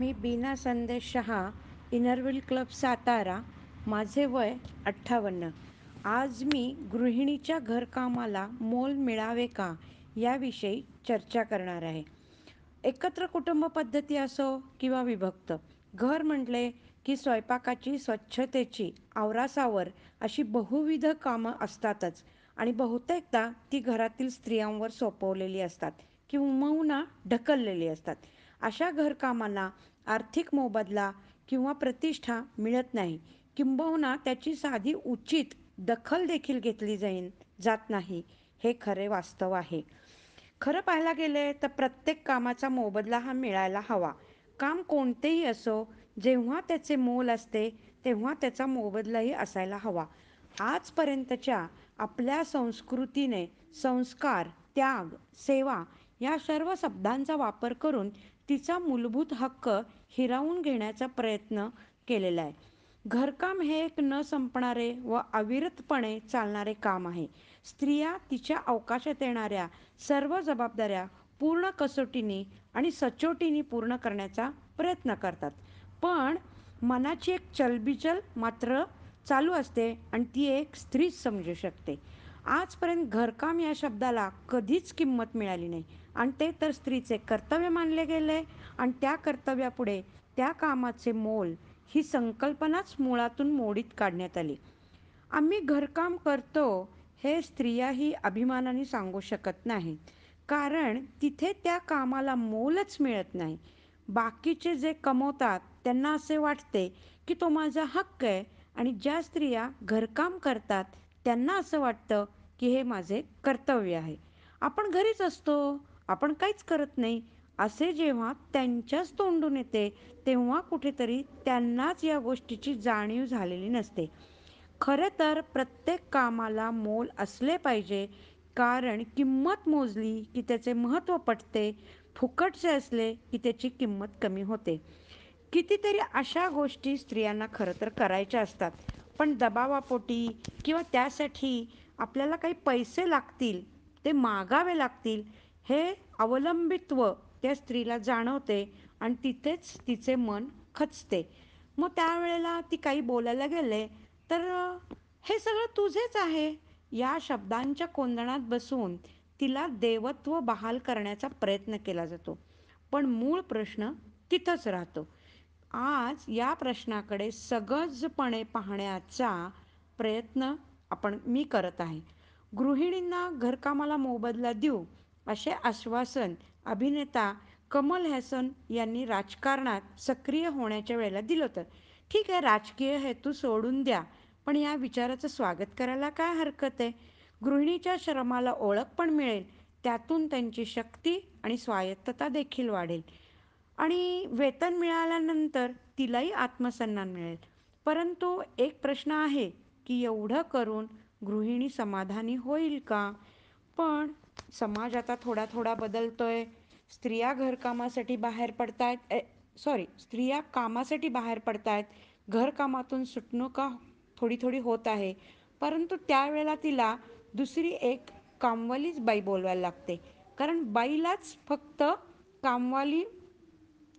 मी बीना संदेश Shah Inner Wheel club Satara माझे वय अठ्ठावन्न आज मी गृहिणीच्या घरकामाला मोल मिळावे का याविषयी चर्चा करणार आहे एकत्र कुटुंब पद्धती असो किंवा विभक्त घर म्हटले की स्वयंपाकाची स्वच्छतेची आवरासावर अशी बहुविध कामं असतातच आणि बहुतेकदा ती घरातील स्त्रियांवर सोपवलेली असतात किंवा ढकललेली असतात अशा घरकामाला आर्थिक मोबदला किंवा प्रतिष्ठा मिळत नाही किंबहुना त्याची साधी उचित दखल देखील घेतली जाईल जात नाही हे खरे वास्तव आहे खरं पाहायला गेले तर प्रत्येक कामाचा मोबदला हा मिळायला हवा काम कोणतेही असो जेव्हा त्याचे मोल असते तेव्हा त्याचा मोबदलाही असायला हवा आजपर्यंतच्या आपल्या संस्कृतीने संस्कार त्याग सेवा या सर्व शब्दांचा वापर करून तिचा मूलभूत हक्क हिरावून घेण्याचा प्रयत्न केलेला आहे घरकाम हे एक न संपणारे व अविरतपणे चालणारे काम आहे स्त्रिया तिच्या अवकाशात येणाऱ्या सर्व जबाबदाऱ्या पूर्ण कसोटीने आणि सचोटीने पूर्ण करण्याचा प्रयत्न करतात पण मनाची एक चलबिचल मात्र चालू असते आणि ती एक स्त्रीच समजू शकते आजपर्यंत घरकाम या शब्दाला कधीच किंमत मिळाली नाही आणि ते तर स्त्रीचे कर्तव्य मानले गेले आणि त्या कर्तव्यापुढे त्या कामाचे मोल ही संकल्पनाच मुळातून मोडीत काढण्यात आली आम्ही घरकाम करतो हे स्त्रियाही अभिमानाने सांगू शकत नाही कारण तिथे त्या कामाला मोलच मिळत नाही बाकीचे जे कमवतात त्यांना असे वाटते की तो माझा हक्क आहे आणि ज्या स्त्रिया घरकाम करतात त्यांना असं वाटतं की हे माझे कर्तव्य आहे आपण घरीच असतो आपण काहीच करत नाही असे जेव्हा त्यांच्याच तोंडून येते तेव्हा कुठेतरी त्यांनाच या गोष्टीची जाणीव झालेली नसते खरं तर प्रत्येक कामाला मोल असले पाहिजे कारण किंमत मोजली की त्याचे महत्त्व पटते फुकटचे असले की त्याची किंमत कमी होते कितीतरी अशा गोष्टी स्त्रियांना खरं तर करायच्या असतात पण दबावापोटी किंवा त्यासाठी आपल्याला काही पैसे लागतील ते मागावे लागतील हे अवलंबित्व त्या स्त्रीला जाणवते आणि तिथेच तिचे मन खचते मग त्यावेळेला ती काही बोलायला गेले तर हे सगळं तुझेच आहे या शब्दांच्या कोंदणात बसून तिला देवत्व बहाल करण्याचा प्रयत्न केला जातो पण मूळ प्रश्न तिथंच राहतो आज या प्रश्नाकडे सगजपणे पाहण्याचा प्रयत्न आपण मी करत आहे गृहिणींना घरकामाला मोबदला देऊ असे आश्वासन अभिनेता कमल हॅसन यांनी राजकारणात सक्रिय होण्याच्या वेळेला दिलं होतं ठीक आहे राजकीय हेतू सोडून द्या पण या विचाराचं स्वागत करायला काय हरकत आहे गृहिणीच्या श्रमाला ओळख पण मिळेल त्यातून त्यांची शक्ती आणि स्वायत्तता देखील वाढेल आणि वेतन मिळाल्यानंतर तिलाही आत्मसन्मान मिळेल परंतु एक प्रश्न आहे की एवढं करून गृहिणी समाधानी होईल का पण समाज आता थोडा थोडा बदलतो आहे स्त्रिया घरकामासाठी बाहेर पडत आहेत सॉरी स्त्रिया कामासाठी बाहेर पडत आहेत घरकामातून सुटणुका थोडी थोडी होत आहे परंतु त्यावेळेला तिला दुसरी एक कामवालीच बाई बोलवायला लागते कारण बाईलाच फक्त कामवाली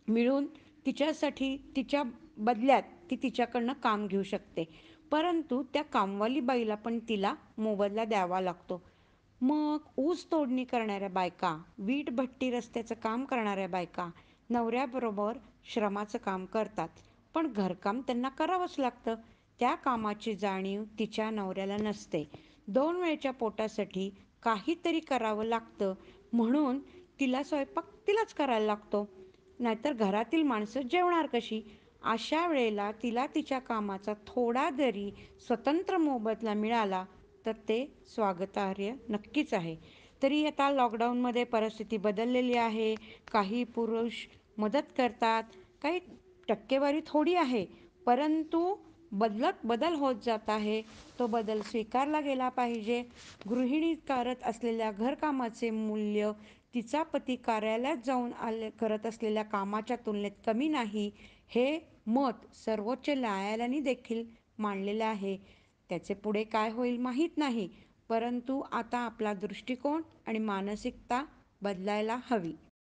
मिळून तिच्यासाठी तिच्या बदल्यात ती तिच्याकडनं काम घेऊ शकते परंतु त्या कामवाली बाईला पण तिला मोबदला द्यावा लागतो मग ऊस तोडणी करणाऱ्या बायका वीट भट्टी रस्त्याचं काम करणाऱ्या बायका नवऱ्याबरोबर श्रमाचं काम करतात पण घरकाम त्यांना करावंच लागतं त्या कामाची जाणीव तिच्या नवऱ्याला नसते दोन वेळच्या पोटासाठी काहीतरी करावं लागतं म्हणून तिला स्वयंपाक तिलाच करायला लागतो नाहीतर घरातील माणसं जेवणार कशी अशा वेळेला तिला तिच्या कामाचा थोडा जरी स्वतंत्र मोबदला मिळाला तर ते स्वागतार्ह नक्कीच आहे तरी आता लॉकडाऊनमध्ये परिस्थिती बदललेली आहे काही पुरुष मदत करतात काही टक्केवारी थोडी आहे परंतु बदलत बदल होत जात आहे तो बदल स्वीकारला गेला पाहिजे गृहिणी करत असलेल्या घरकामाचे मूल्य तिचा पती कार्यालयात जाऊन आले करत असलेल्या कामाच्या तुलनेत कमी नाही हे मत सर्वोच्च न्यायालयाने देखील मांडलेलं आहे त्याचे पुढे काय होईल माहीत नाही परंतु आता आपला दृष्टिकोन आणि मानसिकता बदलायला हवी